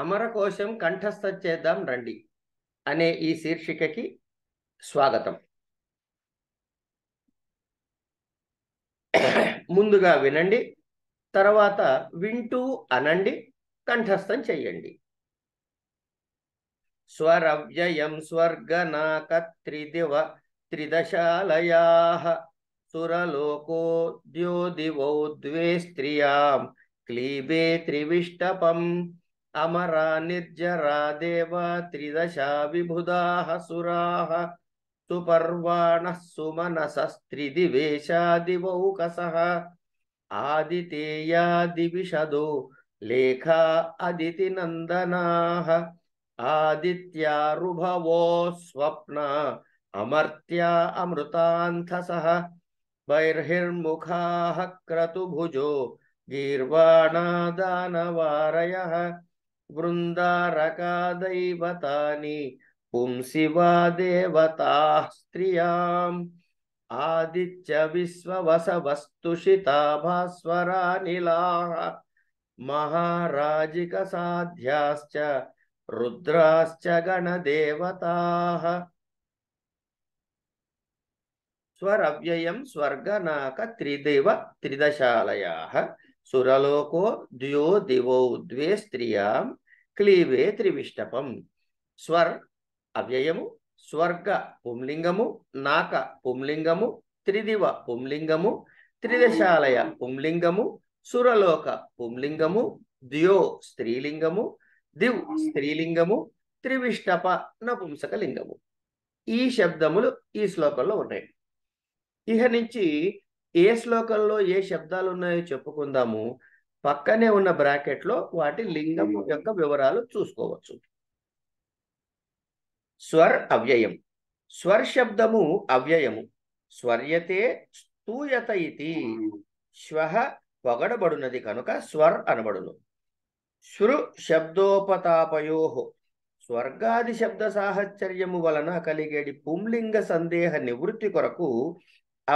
అమరకోశం కంఠస్థ చేద్దాం రండి అనే ఈ శీర్షికకి స్వాగతం ముందుగా వినండి తర్వాత వింటూ అనండి కంఠస్థం చెయ్యండి స్వరవ్యయం త్రిదివ త్రిదశాలయా ద్వే స్త్రియాం క్లీబే త్రివిష్టపం अमरा निर्जरा देव त्रिदशा विबुधाः सुराः सुपर्वाणः आदि आदितेयादिविशदो लेखा अदितिनन्दनाः आदित्यारुभवो स्वप्न अमर्त्या अमृतान्थसः बैर्मुखा क्रतुभुजो गीर्वाणादानवारयः వృందారకా దైవతాని పుంసివా దేవతా స్త్రియాం ఆదిత్య విశ్వవసవస్తుషితా భాస్వరానిలాహ మహారాజిక సాధ్యాశ్చ రుద్రాశ్చ గణదేవతాః స్వరవ్యయం స్వర్గనాక త్రిదివ త్రిదశాలయాః సురలోకో ద్వో దివౌ ద్వే స్త్రియాం క్లీవే త్రివిష్టపం స్వర్ అవ్యయము స్వర్గ పుంలింగము నాక పుంలింగము త్రిదివ పుంలింగము త్రిదశాలయ పుంలింగము సురలోక పుంలింగము ద్యో స్త్రీలింగము దివ్ స్త్రీలింగము త్రివిష్టప నపుంసకలింగము ఈ శబ్దములు ఈ శ్లోకంలో ఉన్నాయి ఇహ నుంచి ఏ శ్లోకంలో ఏ శబ్దాలు ఉన్నాయో చెప్పుకుందాము పక్కనే ఉన్న బ్రాకెట్లో వాటి లింగం యొక్క వివరాలు చూసుకోవచ్చు స్వర్ అవ్యయం స్వర్ శబ్దము అవ్యయము స్వర్యతే స్థూయత ఇది శ్వ పొగడబడునది కనుక స్వర్ అనబడును శృ శబ్దోపతాపయో స్వర్గాది శబ్ద సాహచర్యము వలన కలిగేడి పుంలింగ సందేహ నివృత్తి కొరకు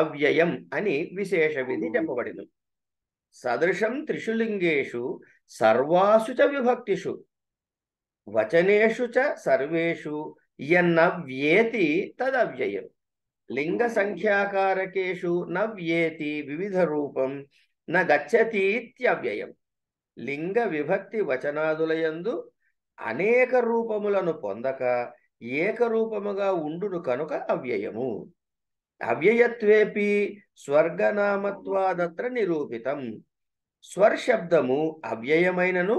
అవ్యయం అని విశేష విధి చెప్పబడింది సదృశం త్రిషు సర్వాసు విభక్తిషు వచనేషు చ సర్వేషు యన్న వ్యేతి తదవ్యయం లింగ సంఖ్యాకారకేషు నవ్యేతి వివిధ రూపం న గచ్చతీత్యవ్యయం లింగ విభక్తి వచనాదులయందు అనేక రూపములను పొందక ఏకరూపముగా ఉండును కనుక అవ్యయము అవ్యయత్వేపి స్వర్గనామత్వాదత్ర నిరూపితం స్వర్శబ్దము అవ్యయమైనను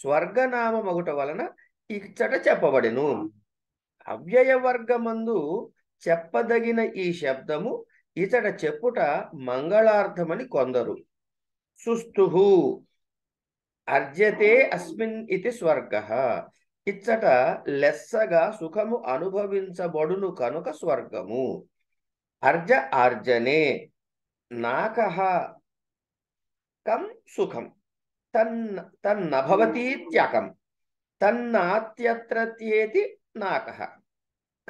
స్వర్గనామమగుట వలన ఇచ్చట చెప్పబడెను అవ్యయ వర్గమందు చెప్పదగిన ఈ శబ్దము ఇతడ చెప్పుట మంగళార్థమని కొందరు సుస్థు అర్జతే అస్మిన్ ఇది స్వర్గ ఇచ్చట లెస్సగా సుఖము అనుభవించబడును కనుక స్వర్గము అర్జ ఆర్జనే నాక కం సుఖం తన్న తన్నభవతీత్యకం తన్నాత్యత్రేతి నాక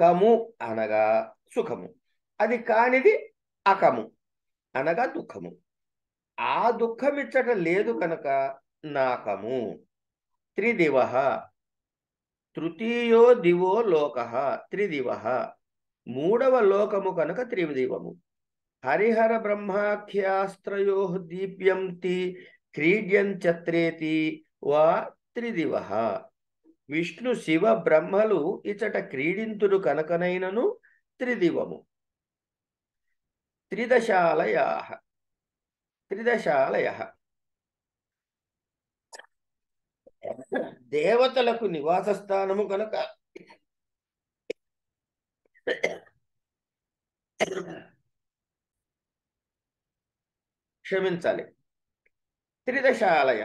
కము అనగా సుఖము అది కానిది అకము అనగా దుఃఖము ఆ దుఃఖం ఇచ్చట లేదు కనుక నాకము త్రిదివ తృతీయో దివో లోక త్రిదివ మూడవ లోకము కనుక త్రిదీపము హరిహర బ్రహ్మాఖ్యాస్త్రయో దీప్యంతి చత్రేతి వా త్రిదివ విష్ణు శివ బ్రహ్మలు ఇచట క్రీడింతులు కనుకనైనను త్రిదివము త్రిదశాలయా త్రిదశాలయ దేవతలకు నివాస స్థానము కనుక క్షమించాలి త్రిదశాలయ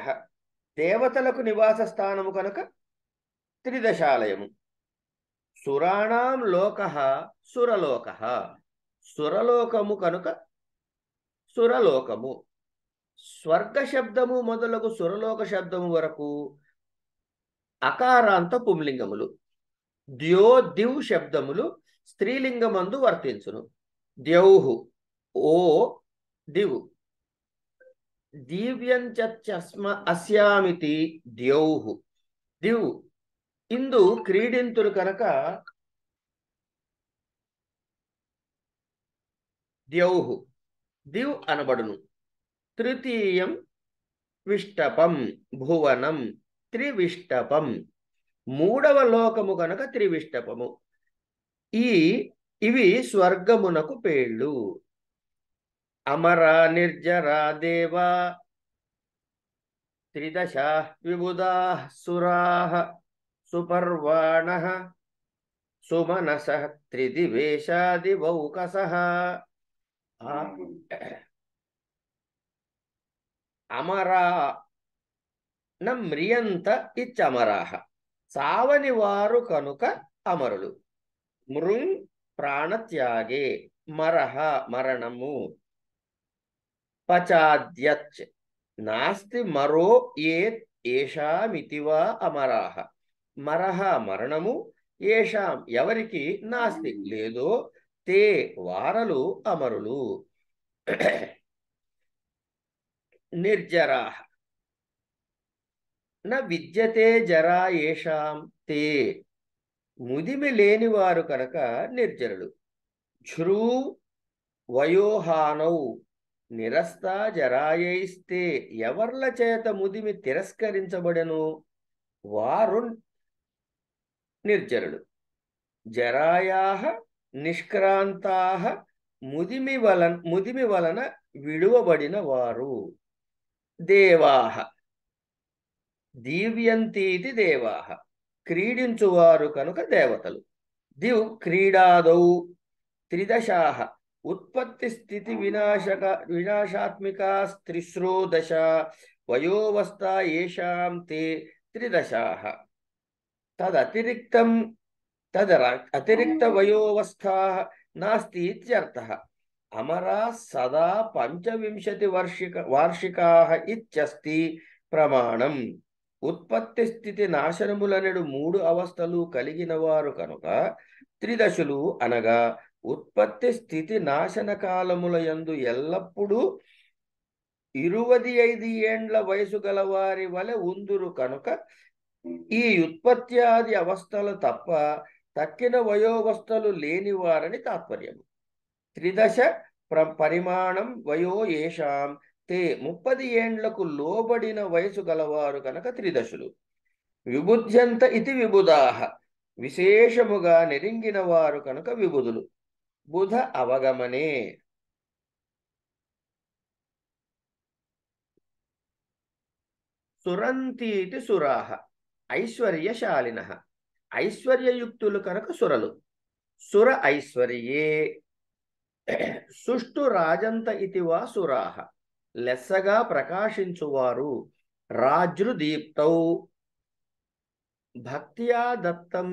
దేవతలకు నివాస స్థానము కనుక త్రిదశాలయము సురాణం లోక సురలోక సురలోకము కనుక సురలోకము స్వర్గ శబ్దము మొదలగు సురలోక శబ్దము వరకు అకారాంత పుంలింగములు ద్యో దివ్ శబ్దములు స్త్రీలింగమందు వర్తించును ద్యౌహు ఓ దివు దీవ్యంచస్మ అస్యామితి ద్యౌహు దివు ఇందు క్రీడింతులు కనుక ద్యౌహు దివ్ అనబడును తృతీయం విష్టపం భువనం త్రివిష్టపం మూడవ లోకము కనుక త్రివిష్టపము ఈ ఇవి స్వర్గమునకు పేళ్ళు అమర నిర్జరా దేవా త్రిదశ విబుధా సురా సుపర్వాణ సుమనస త్రిదివేశాదివౌకస అమరా న మ్రియంత ఇచ్చమరాహ సావని వారు కనుక అమరులు మృంగ్ ప్రాణత్యాగే మరహ మరణము పచాద్యచ్ నాస్తి మరో ఏ ఏషామితి వా అమరాహ మరహ మరణము ఏషాం ఎవరికి నాస్తి లేదో తే వారలు అమరులు నిర్జరాహ న విద్యతే జరా ఏషాం తే ముదిమి లేనివారు కనుక నిర్జరుడు ధ్రు వయోహానౌ నిరస్త జరాయైస్తే ఎవర్ల చేత ముదిమి తిరస్కరించబడెను వారు నిర్జరుడు జరాయా నిష్క్రాంతా ముదిమి వలన ముదిమి వలన విడువబడిన వారు దేవాహ దీవ్యంతీతి దేవాహ క్రీడించువారు కనుక దేవతలు దివ్ క్రీడాదౌ త్రిదశాహ ఉత్పత్తి స్థితి వినాశక వినాశాత్మిక స్త్రిశ్రో దశ వయోవస్థ ఏషాం తే త్రిదశాహ తదతిరిక్తం తదర అతిరిక్త వయోవస్థ నాస్తి ఇత్యర్థ అమరా సదా పంచవింశతి వార్షిక వార్షికాహ ఇత్యస్తి ప్రమాణం ఉత్పత్తి స్థితి నాశనములనడు మూడు అవస్థలు కలిగిన వారు కనుక త్రిదశలు అనగా ఉత్పత్తి స్థితి నాశన కాలముల యందు ఎల్లప్పుడూ ఇరువది ఐదు ఏండ్ల వయసు గల వారి వలె ఉందురు కనుక ఈ ఉత్పత్త్యాది అవస్థలు తప్ప తక్కిన వయోవస్థలు లేని వారని తాత్పర్యము త్రిదశ పరిమాణం వయో ఏషాం తే ముప్పది ఏండ్లకు లోబడిన వయసు గలవారు కనుక త్రిదశులు విబుధ్యంత ఇది విబుధాహ విశేషముగా నెరింగిన వారు కనుక విబుధులు బుధ అవగమనే సురంతీతి సురాహ ఐశ్వర్యశాలిన ఐశ్వర్యయుక్తులు కనుక సురలు సుర ఐశ్వర్యే సుష్టు రాజంత ఇది వా సురాహ లెస్సగా ప్రకాశించువారు రాజృదీప్తౌ భక్త్యా దత్తం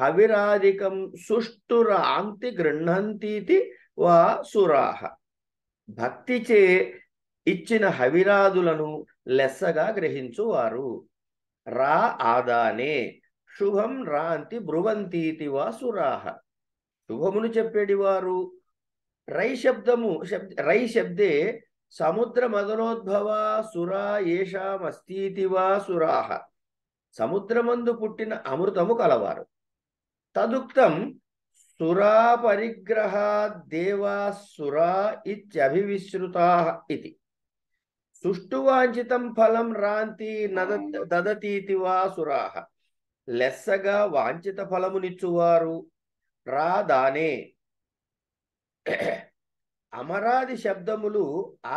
హవిరాధికం సుష్టురాంతి గృహంతీతి వా సురాహ భక్తిచే ఇచ్చిన హవిరాదులను లెస్సగా గ్రహించువారు రా ఆదానే శుభం రాంతి బ్రువంతీతి వా సురాహ శుభమును చెప్పేడివారు రై శబ్దము శబ్ద రై శబ్దే సముద్ర మదనోద్భవా సురా ఏషామస్తీతివా సురాహ సముద్రమందు పుట్టిన అమృతము కలవారు తదుక్తం సురా పరిగ్రహ దేవా సురా ఇత్యభివిశ్రుతా ఇది సుష్టువాంఛితం ఫలం రాంతి దదతీతి వా సురాహ లెస్సగా వాంఛిత ఫలమునిచ్చువారు రాదానే అమరాది శబ్దములు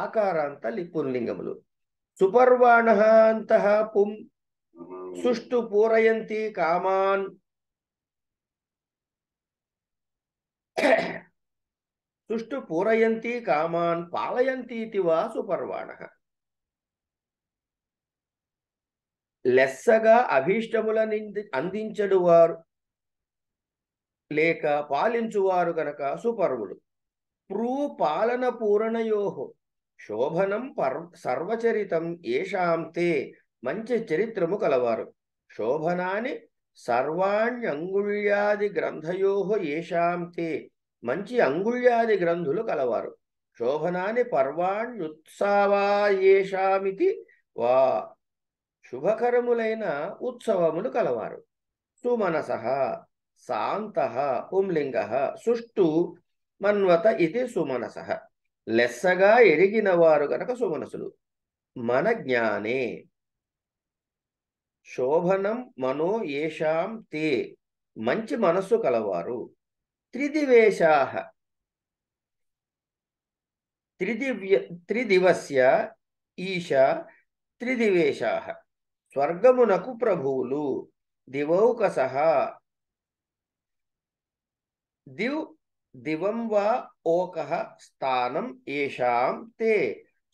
ఆకారాంత పుల్లింగములు సుపర్వాణ అంత పుం సుష్టు పూరయంతి కామాన్ సుష్టు పూరయంతి కామాన్ పాలయంతి వా సుపర్వాణ లెస్సగా అభీష్టములని అందించడు వారు లేక పాలించువారు గనక సుపర్వుడు ప్రూపాలనపూరణయో శోభనం పర్ సర్వచరితం ఏషాం తే మంచి చరిత్రము కలవారు శోభనాని సర్వాణ్యంగుళ్యాది గ్రంథయో ఏషాం తే మంచి అంగుళ్యాది గ్రంథులు కలవారు శోభనాని పర్వాణ్యుత్సవాషామితి వా శుభకరములైన ఉత్సవములు కలవారు సుమనస శాంత పుంలింగ సుష్టు మన్వత ఇది సుమనస లెస్సగా ఎరిగిన వారు గనక సుమనసులు మన జ్ఞానే శోభనం మనో ఏషాం తే మంచి మనస్సు కలవారు త్రిదివేశాహ త్రిదివ్య త్రిదివస్య ఈశ త్రిదివేశాహ స్వర్గమునకు ప్రభువులు దివౌకసహ దివ్ దివం వా ఓక స్థానం ఏషాం తే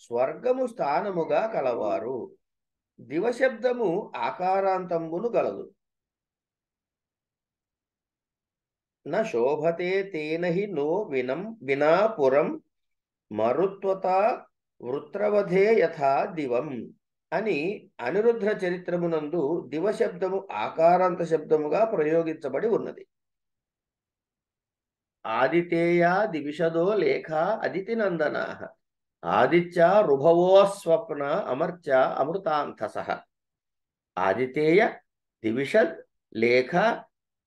స్వర్గము స్థానముగా కలవారు దివశబ్దము ఆకారాంతంబును గలదు న శోభతే తేనహి నో వినం వినాపురం మరుత్వత వృత్రవధే యథా దివం అని అనిరుద్ధ చరిత్రమునందు దివశబ్దము ఆకారాంత శబ్దముగా ప్రయోగించబడి ఉన్నది ఆదితేయా దివిషదో లేఖ అదితి నందనా ఆదిత్య రుభవో స్వప్న అమర్త్య అమృతాంతస ఆదితేయ దివిషద్ లేఖ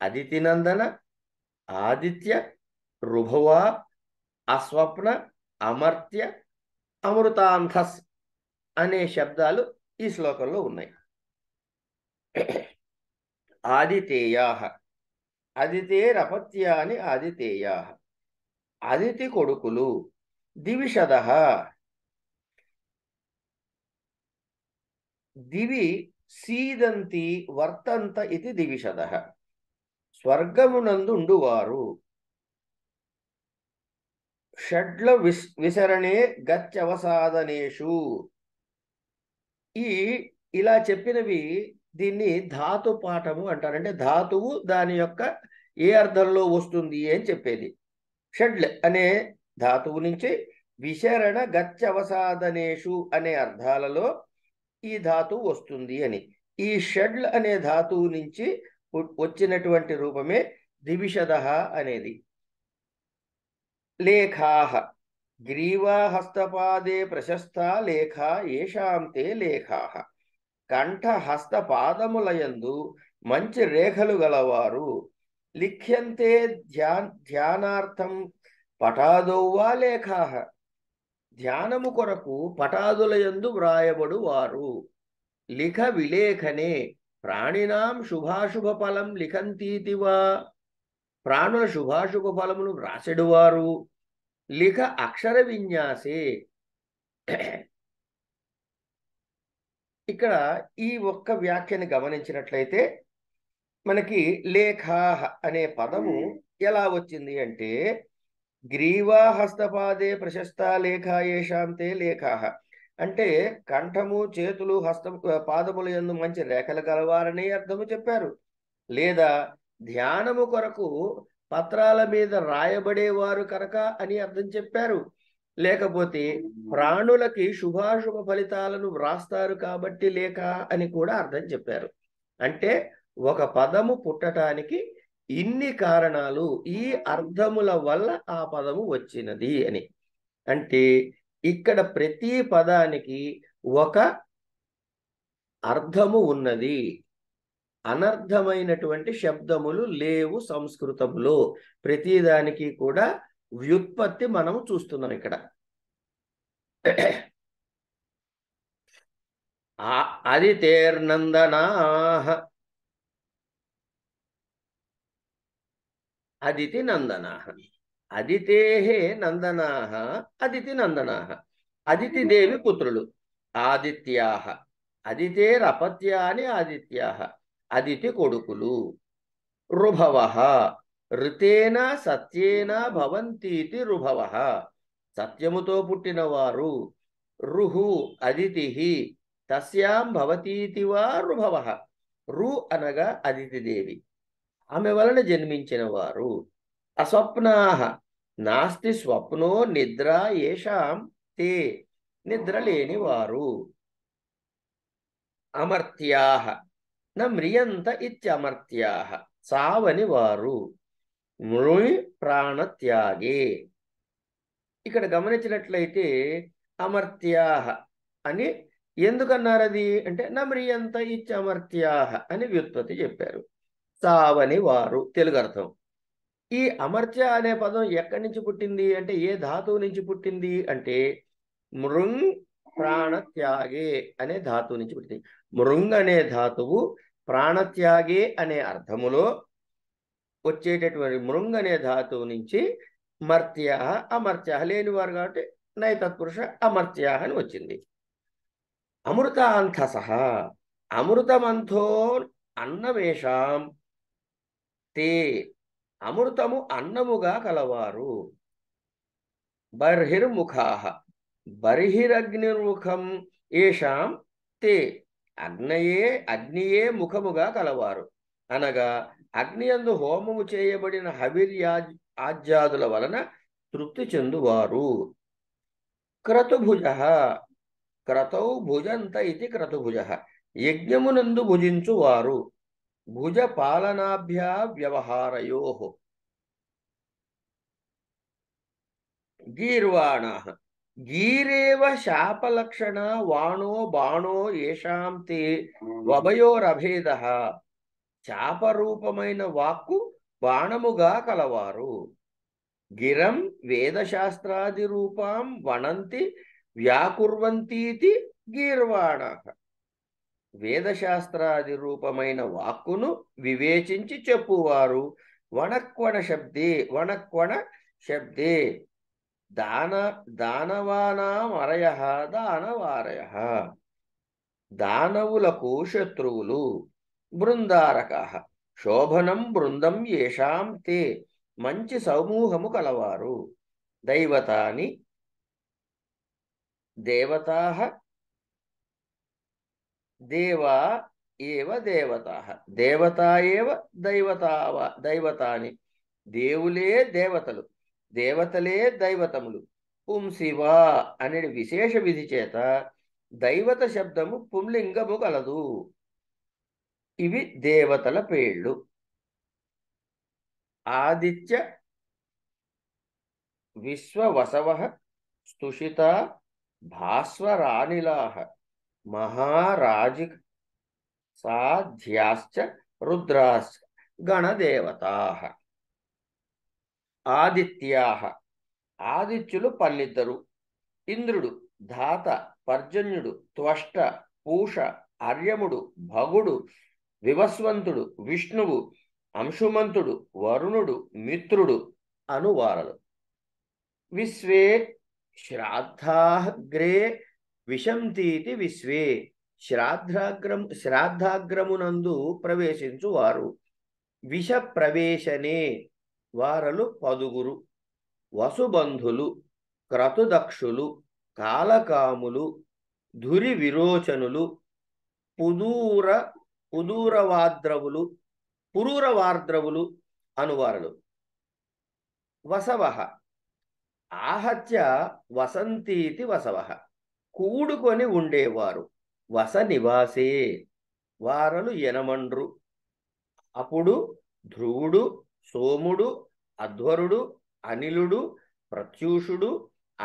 అదితి నందన ఆదిత్య రుభవ అస్వప్న అమర్త్య అమృతాంథస్ అనే శబ్దాలు ఈ శ్లోకంలో ఉన్నాయి ఆదితేయా అదితేరపత్యాని ఆదితేయ అదితి కొడుకులు దివిషద దివి సీదంతి వర్తంత ఇది దివిషద స్వర్గమునందుండువారు షడ్ల విస్ విసరణే గత్యవసాధనేషు ఈ ఇలా చెప్పినవి దీన్ని ధాతు పాఠము అంటారు అంటే ధాతువు దాని యొక్క ఏ అర్థంలో వస్తుంది అని చెప్పేది షడ్ల్ అనే ధాతువు నుంచి విశరణ గచ్చవసాదనేషు అనే అర్థాలలో ఈ ధాతువు వస్తుంది అని ఈ షడ్ల్ అనే ధాతువు నుంచి వచ్చినటువంటి రూపమే దివిషద అనేది లేఖాహ గ్రీవాహస్తపాదే ప్రశస్త లేఖ ఏషాంతే లేఖాహ కంఠహస్తపాదములయందు మంచి రేఖలు గలవారు లిఖ్యంతే ధ్యా ధ్యానార్థం వా లేఖా ధ్యానము కొరకు పటాదుల వ్రాయబడు వారు లిఖ విలేఖనే ప్రాణినాం శుభాశుభ ఫలం లిఖంతీతివా ప్రాణుల శుభాశుభ ఫలమును వ్రాసెడువారు లిఖ అక్షర విన్యాసే ఇక్కడ ఈ ఒక్క వ్యాఖ్యను గమనించినట్లయితే మనకి లేఖా అనే పదము ఎలా వచ్చింది అంటే గ్రీవా హస్తపాదే ప్రశస్త లేఖ ఏషాంతే లేఖాహ అంటే కంఠము చేతులు హస్త పాదముల ఎందు మంచి రేఖలు కలవాలని అర్థము చెప్పారు లేదా ధ్యానము కొరకు పత్రాల మీద రాయబడేవారు కనుక అని అర్థం చెప్పారు లేకపోతే ప్రాణులకి శుభాశుభ ఫలితాలను వ్రాస్తారు కాబట్టి లేక అని కూడా అర్థం చెప్పారు అంటే ఒక పదము పుట్టటానికి ఇన్ని కారణాలు ఈ అర్థముల వల్ల ఆ పదము వచ్చినది అని అంటే ఇక్కడ ప్రతి పదానికి ఒక అర్థము ఉన్నది అనర్థమైనటువంటి శబ్దములు లేవు సంస్కృతములో ప్రతిదానికి కూడా వ్యుత్పత్తి మనం చూస్తున్నాం ఇక్కడ అది తేర్నందనాహ అదితి నందనా అదితే నందనా అదితి నందనా దేవి పుత్రులు ఆదిత్యా అదితేరపత్యా అని ఆదిత్యా అదితి కొడుకులు రుభవ ఋతేన సత్యేన భవంతీతి రుభవ సత్యముతో పుట్టినవారు రుహు అదితి తస్యాం భవతీతి వా రుభవ రు అనగా అదితి దేవి ఆమె వలన జన్మించిన వారు అస్వప్నాహ నాస్తి స్వప్నో నిద్ర ఏషాం తే నిద్ర లేనివారు అమర్త్యాహ మ్రియంత ఇత్యమర్త్యాహ సావని వారు మృయి ప్రాణత్యాగే ఇక్కడ గమనించినట్లయితే అమర్త్యాహ అని ఎందుకన్నారు అది అంటే నమ్రియంత ఇత్యమర్త్యాహ అని వ్యుత్పత్తి చెప్పారు సావని వారు తెలుగు అర్థం ఈ అమర్త్య అనే పదం ఎక్కడి నుంచి పుట్టింది అంటే ఏ ధాతువు నుంచి పుట్టింది అంటే మృంగ్ ప్రాణత్యాగే అనే ధాతువు నుంచి పుట్టింది మృంగ్ అనే ధాతువు ప్రాణత్యాగే అనే అర్థములో వచ్చేటటువంటి మృంగ్ అనే ధాతువు నుంచి మర్త్య అమర్త్య లేనివారు కాబట్టి నైతత్పురుష అమర్త్యాహ అని వచ్చింది అమృతాంథస అమృతమంథో అన్నవేషాం తే అమృతము అన్నముగా కలవారు బర్హిర్ముఖాహ బర్హిరగ్నిర్ముఖం ఏషాం తే అగ్నయే అగ్నియే ముఖముగా కలవారు అనగా అగ్నియందు హోమము చేయబడిన హవిర్యా ఆజ్యాదుల వలన తృప్తి చెందువారు క్రతుభుజ క్రతౌ భుజంత ఇది క్రతుభుజ యజ్ఞమునందు భుజించువారు భుజ పాలనాభ్యా వ్యవహారయో గీర్వాణ గీరేవ శాపలక్షణ వాణో బాణో ఏషాం తే వభయోరభేద చాపరూపమైన వాక్కు బాణముగా కలవారు గిరం వేదశాస్త్రాది రూపాం వణంతి వ్యాకుర్వంతీతి గీర్వాణ వేదశాస్త్రాది రూపమైన వాక్కును వివేచించి చెప్పువారు వణక్వణ శబ్దే వణక్వణ శబ్దే దాన దానవానామరయ దానవారయ దానవులకు శత్రువులు బృందారక శోభనం బృందం ఏషాం తే మంచి సమూహము కలవారు దైవతాని దేవతా దేవా ఏవ దేవత దేవత ఏవ దైవతావ దైవతాని దేవులే దేవతలు దేవతలే దైవతములు పుంశివ అనే విశేష విధి చేత దైవత శబ్దము పుంలింగము కలదు ఇవి దేవతల పేళ్ళు ఆదిత్య విశ్వవసవ స్తుషిత భాస్వరానిలాహ మహారాజి సాధ్యాశ్చ రుద్రాశ్చ గణదేవత ఆదిత్యా ఆదిత్యులు పన్నిద్దరు ఇంద్రుడు ధాత పర్జన్యుడు త్వష్ట పూష అర్యముడు భగుడు వివస్వంతుడు విష్ణువు అంశుమంతుడు వరుణుడు మిత్రుడు అనువారలు విశ్వే శ్రాద్ధాగ్రే విషంతీతి విశ్వే శ్రాద్ధాగ్రము శ్రాద్ధాగ్రమునందు ప్రవేశించువారు విష ప్రవేశనే వారలు పదుగురు వసుబంధులు క్రతుదక్షులు కాలకాములు ధురి విరోచనులు పుదూర పుదూరవాద్రవులు పురూరవార్ద్రవులు అనువారులు వసవ ఆహత్య వసంతీతి వసవ కూడుకొని ఉండేవారు వస నివాసే వారలు ఎనమండ్రు అప్పుడు ధ్రువుడు సోముడు అధ్వరుడు అనిలుడు ప్రత్యూషుడు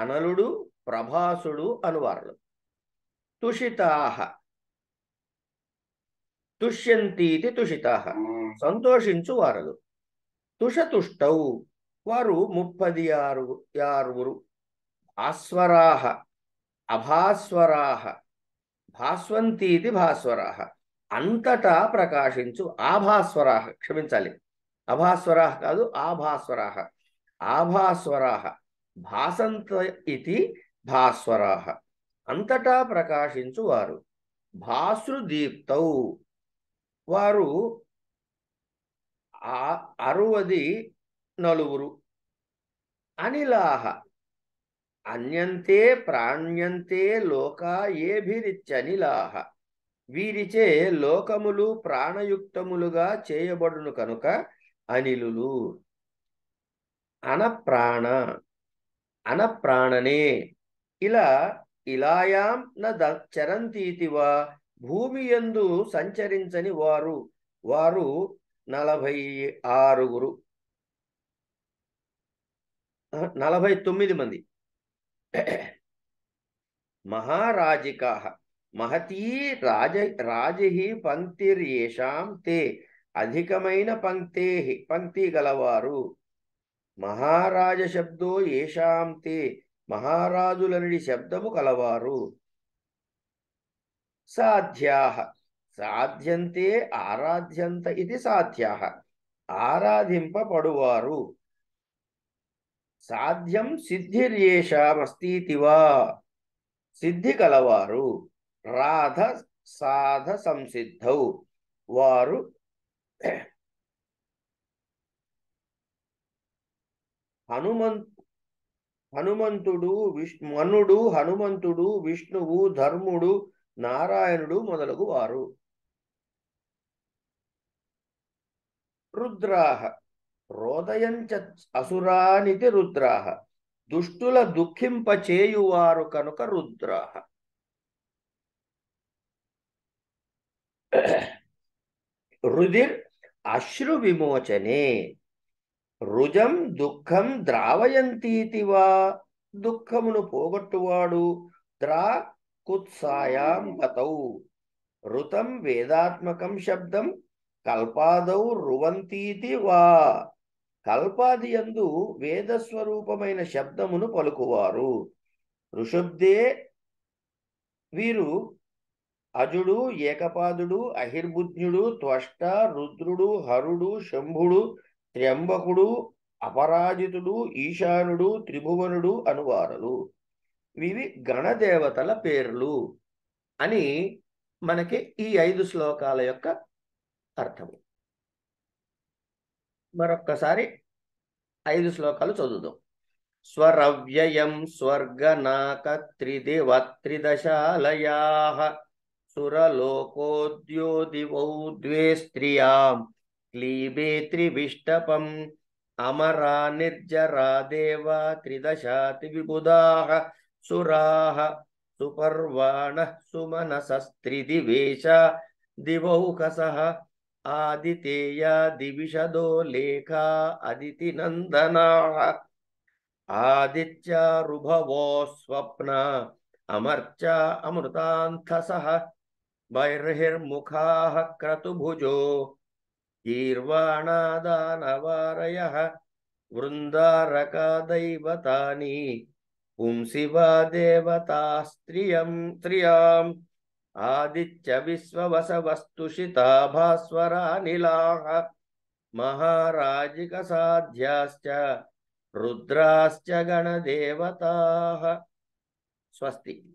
అనలుడు ప్రభాసుడు అనువారులు తుషితాహ తుష్యంతీతి తుషితాహ సంతోషించు వారలు తుషతుష్టౌ వారు ముప్పది ఆరు ఆరుగురు ఆస్వరాహ అభాస్వరాహ భాస్వంతీది భాస్వరాహ అంతటా ప్రకాశించు ఆభాస్వరాహ క్షమించాలి అభాస్వరాహ కాదు ఆభాస్వరాహ ఆభాస్వరాహ భాసంత ఇది భాస్వరాహ అంతటా ప్రకాశించు వారు భాసృదీప్తౌ వారు అరువది నలుగురు అనిలాహ అన్యంతే ప్రాణ్యంతే లోక ఏభిరిత్యనిలాహ వీరిచే లోకములు ప్రాణయుక్తములుగా చేయబడును కనుక అనిలులు అనప్రాణ అనప్రాణనే ఇలా ఇలాయాం చరంతీతివా భూమి ఎందు సంచరించని వారు వారు నలభై ఆరుగురు నలభై తొమ్మిది మంది మహారాజికాహ మహతీ రాజ రాజహి పంక్తిర్యేషాం తే అధికమైన పంక్తే పంక్తి గలవారు మహారాజ శబ్దో ఏషాం తే మహారాజులనుడి శబ్దము కలవారు సాధ్యా సాధ్యంతే ఆరాధ్యంత ఇది సాధ్యా ఆరాధింపబడువారు సాధ్యం సిద్ధిర్యేషామస్తీతివా సిద్ధి కలవారు రాధ సాధ సంసిద్ధౌ వారు హనుమన్ హనుమంతుడు విష్ణు మనుడు హనుమంతుడు విష్ణువు ధర్ముడు నారాయణుడు మొదలగు వారు రుద్రాహ రోదయంచ అసురానిది రుద్రాహ దుష్టుల దుఃఖింపచేయువారు కనుక రుద్రాహ రుదిర్ అశ్రు విమోచనే రుజం దుఃఖం ద్రావయంతీతివా దుఃఖమును పోగొట్టువాడు ద్రా కుత్సాయాం గతౌ ఋతం వేదాత్మకం శబ్దం కల్పాదౌ రువంతీతి వా కల్పాది ఎందు వేదస్వరూపమైన శబ్దమును పలుకువారు ఋషబ్దే వీరు అజుడు ఏకపాదుడు అహిర్బుజ్ఞుడు త్వష్ట రుద్రుడు హరుడు శంభుడు త్ర్యంబకుడు అపరాజితుడు ఈశానుడు త్రిభువనుడు అనువారలు ఇవి గణదేవతల పేర్లు అని మనకి ఈ ఐదు శ్లోకాల యొక్క అర్థము మరొక్కసారి ఐదు శ్లోకాలు చదువుదాం స్వరవ్యయం స్వర్గనాక త్రిదివ త్రిదశాలయా సురలోకోద్యోదివౌ ద్వే స్త్రియాం క్లీబే త్రివిష్టపం అమరా నిర్జరా దేవ త్రిదశాతి విబుధాః సురాః సుపర్వాణ సుమనసస్త్రిదివేశ దివౌకసః आदितेया दिविशदो लेखा अदितिनन्दना आदित्यारुभवो स्वप्न अमर्चा अमृतान्थसः बहिर्मुखाः क्रतुभुजो गीर्वाणादानवारयः वृन्दारका दैवतानि पुंसि वा स्त्रियं त्रियाम् आदित्य विश्ववस वस्तुषिता भास्वरानिलाः महाराजिकसाध्याश्च रुद्राश्च गणदेवताः स्वस्ति